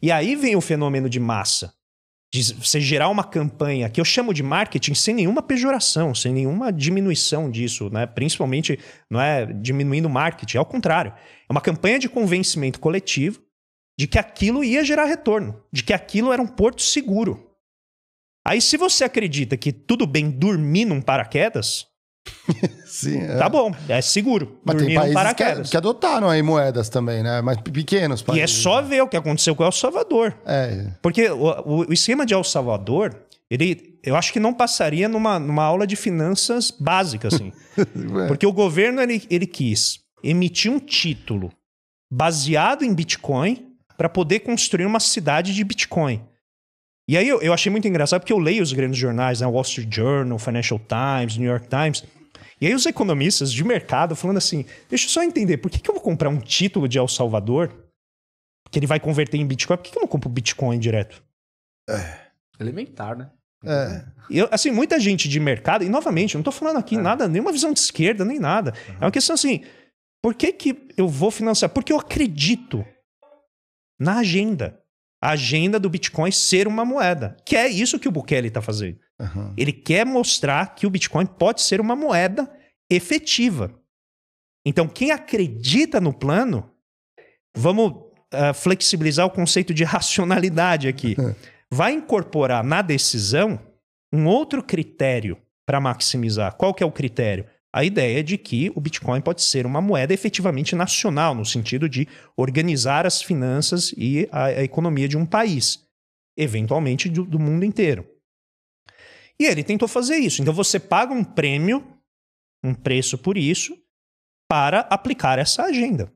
E aí vem o fenômeno de massa. De você gerar uma campanha que eu chamo de marketing sem nenhuma pejoração, sem nenhuma diminuição disso, né? principalmente não é diminuindo o marketing, ao é contrário. É uma campanha de convencimento coletivo de que aquilo ia gerar retorno, de que aquilo era um porto seguro. Aí, se você acredita que tudo bem dormir num paraquedas, Sim. É. Tá bom, é seguro. Mas tem países Que, é- que, adotaram aí moedas também, né? Mas pequenos países. E é só né? ver o que aconteceu com El Salvador. É. Porque o, o esquema de El Salvador, ele, eu acho que não passaria numa, numa aula de finanças básica, assim. É. Porque o governo, ele, ele quis emitir um título baseado em Bitcoin para poder construir uma cidade de Bitcoin. E aí eu, eu achei muito engraçado, porque eu leio os grandes jornais, né? Wall Street Journal, Financial Times, New York Times... E aí os economistas de mercado falando assim, deixa eu só entender, por que, que eu vou comprar um título de El Salvador que ele vai converter em Bitcoin? Por que, que eu não compro Bitcoin direto? É. Elementar, né? É. Eu, assim, muita gente de mercado, e novamente, eu não estou falando aqui é. nada, nenhuma visão de esquerda, nem nada. Uhum. É uma questão assim, por que, que eu vou financiar? Porque eu acredito na agenda a agenda do Bitcoin ser uma moeda, que é isso que o Bukele está fazendo. Uhum. Ele quer mostrar que o Bitcoin pode ser uma moeda efetiva. Então, quem acredita no plano, vamos uh, flexibilizar o conceito de racionalidade aqui. Vai incorporar na decisão um outro critério para maximizar. Qual que é o critério? a ideia de que o Bitcoin pode ser uma moeda efetivamente nacional, no sentido de organizar as finanças e a, a economia de um país, eventualmente do, do mundo inteiro. E ele tentou fazer isso. Então você paga um prêmio, um preço por isso, para aplicar essa agenda.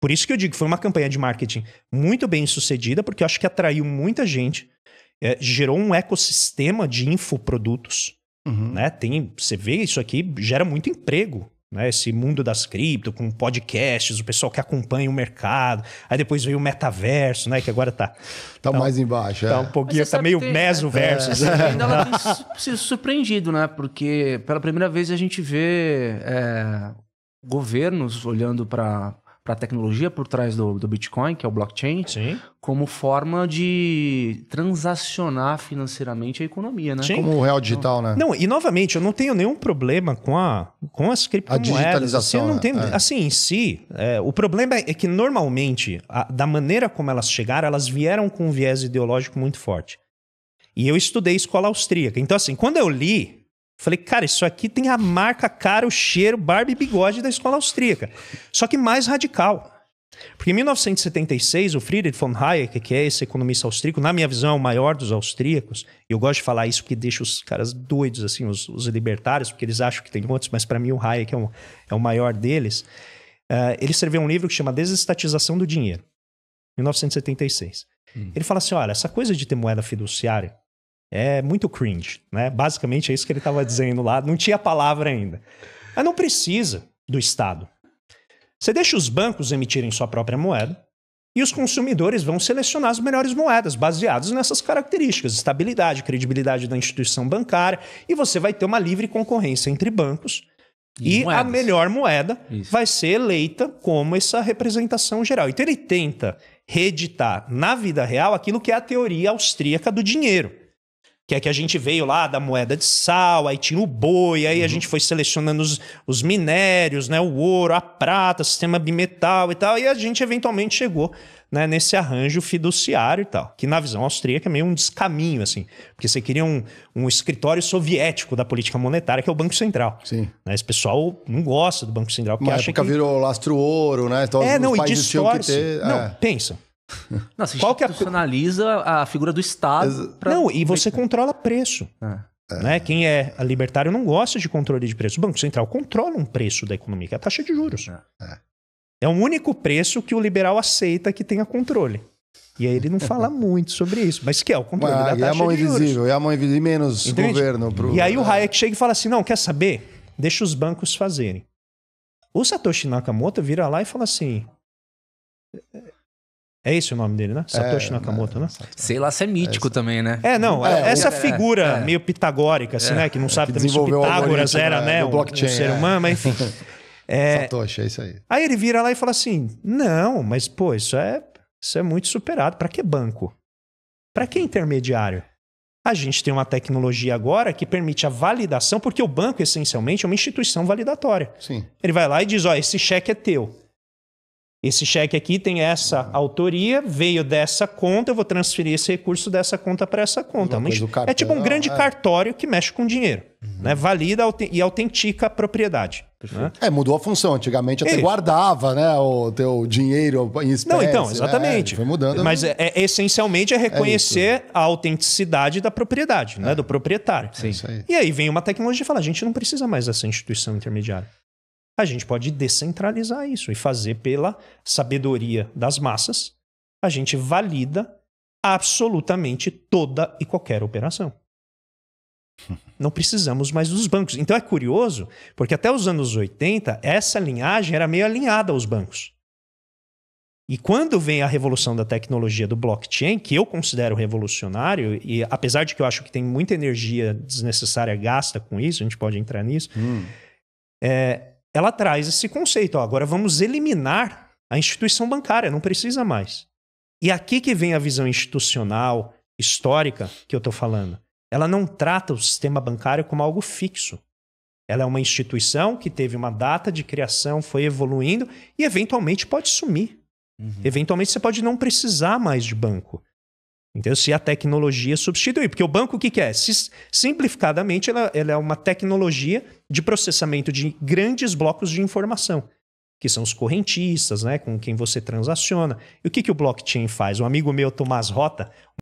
Por isso que eu digo que foi uma campanha de marketing muito bem sucedida, porque eu acho que atraiu muita gente, é, gerou um ecossistema de infoprodutos Uhum. Né? Tem, você vê isso aqui, gera muito emprego. Né? Esse mundo das cripto, com podcasts, o pessoal que acompanha o mercado. Aí depois veio o metaverso, né? Que agora tá. Tá, tá mais embaixo. Tá é. um pouquinho, tá meio meso mesoverso. É, é. ela tem surpreendido, né? Porque pela primeira vez a gente vê é, governos olhando para para a tecnologia por trás do, do Bitcoin, que é o blockchain, Sim. como forma de transacionar financeiramente a economia, né? Sim. Como o real digital, né? Não, e novamente, eu não tenho nenhum problema com, a, com as criptomoedas. A assim, digitalização, assim, não tenho, né? é. assim em si, é, o problema é que normalmente, a, da maneira como elas chegaram, elas vieram com um viés ideológico muito forte. E eu estudei escola austríaca. Então, assim, quando eu li Falei, cara, isso aqui tem a marca, cara, o cheiro, barba e bigode da escola austríaca. Só que mais radical. Porque em 1976, o Friedrich von Hayek, que é esse economista austríaco, na minha visão, o maior dos austríacos, eu gosto de falar isso porque deixa os caras doidos, assim, os, os libertários, porque eles acham que tem outros, mas para mim o Hayek é, um, é o maior deles. Uh, ele escreveu um livro que chama Desestatização do Dinheiro, 1976. Hum. Ele fala assim: olha, essa coisa de ter moeda fiduciária é muito cringe, né? Basicamente é isso que ele estava dizendo lá. Não tinha palavra ainda. Mas não precisa do Estado. Você deixa os bancos emitirem sua própria moeda e os consumidores vão selecionar as melhores moedas baseadas nessas características, estabilidade, credibilidade da instituição bancária, e você vai ter uma livre concorrência entre bancos. E, e a melhor moeda isso. vai ser eleita como essa representação geral. Então ele tenta reeditar na vida real aquilo que é a teoria austríaca do dinheiro que é que a gente veio lá da moeda de sal, aí tinha o boi, aí uhum. a gente foi selecionando os, os minérios, né, o ouro, a prata, sistema bimetal e tal, e a gente eventualmente chegou né, nesse arranjo fiduciário e tal, que na visão austríaca é meio um descaminho, assim, porque você queria um, um escritório soviético da política monetária, que é o Banco Central. Sim. Né, esse pessoal não gosta do Banco Central, porque Uma acha época que... virou lastro ouro, né? Então, é, não, e distorce. Ter... Não, é. pensa, Não, Qual é institucionaliza que a... a figura do Estado. Pra... Não, e você controla preço. É. Né? Quem é libertário não gosta de controle de preço. O Banco Central controla um preço da economia, que é a taxa de juros. É, é, é o único preço que o liberal aceita que tenha controle. E aí ele não fala muito sobre isso, mas que é o controle mas, ah, da taxa é a mão de invisível, juros. É a mão invisível, menos Entende? governo. Pro... E aí o Hayek chega e fala assim, não, quer saber? Deixa os bancos fazerem. O Satoshi Nakamoto vira lá e fala assim, é esse o nome dele, né? Satoshi é, Nakamoto, é, né? Sei lá se é mítico é, também, né? É, não, é, é essa é, figura meio pitagórica, assim, né? Que não sabe que também se o Pitágoras era, né? né um, um ser humano, mas enfim. Satoshi, é isso aí. Aí ele vira lá e fala assim: não, mas pô, isso é, isso é muito superado. Para que banco? Para que intermediário? A gente tem uma tecnologia agora que permite a validação, porque o banco, essencialmente, é uma instituição validatória. Sim. Ele vai lá e diz: ó, esse cheque é teu. Esse cheque aqui tem essa autoria, veio dessa conta, eu vou transferir esse recurso dessa conta para essa conta. Mas, cartão, é tipo um grande é. cartório que mexe com dinheiro. Uhum. Né? Valida e autentica a propriedade. Né? É, mudou a função. Antigamente até Isso. guardava né, o teu dinheiro em espécie. Não, então, exatamente. Né? Foi mudando. Mas é, é, essencialmente é, é reconhecer é a autenticidade da propriedade, né, é. do proprietário. É Sim. E aí vem uma tecnologia e fala, a gente não precisa mais dessa instituição intermediária a gente pode descentralizar isso e fazer pela sabedoria das massas. A gente valida absolutamente toda e qualquer operação. Não precisamos mais dos bancos. Então é curioso, porque até os anos 80, essa linhagem era meio alinhada aos bancos. E quando vem a revolução da tecnologia do blockchain, que eu considero revolucionário, e apesar de que eu acho que tem muita energia desnecessária gasta com isso, a gente pode entrar nisso, hum. é, ela traz esse conceito. Ó, agora vamos eliminar a instituição bancária, não precisa mais. E aqui que vem a visão institucional, histórica, que eu estou falando. Ela não trata o sistema bancário como algo fixo. Ela é uma instituição que teve uma data de criação, foi evoluindo e eventualmente pode sumir. Uhum. Eventualmente você pode não precisar mais de banco. Então Se a tecnologia substituir. Porque o banco, o que, é? simplificadamente, ela, ela é uma tecnologia de processamento de grandes blocos de informação, que são os correntistas, né, com quem você transaciona. E o que, que o blockchain faz? Um amigo meu, Tomás Rota,